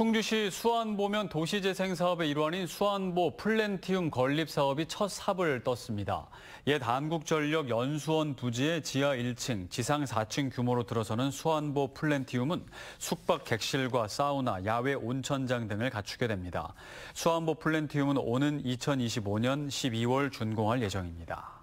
충주시 수안보면 도시재생 사업의 일환인 수안보 플랜티움 건립 사업이 첫 삽을 떴습니다. 옛 한국전력 연수원 부지의 지하 1층, 지상 4층 규모로 들어서는 수안보 플랜티움은 숙박 객실과 사우나, 야외 온천장 등을 갖추게 됩니다. 수안보 플랜티움은 오는 2025년 12월 준공할 예정입니다.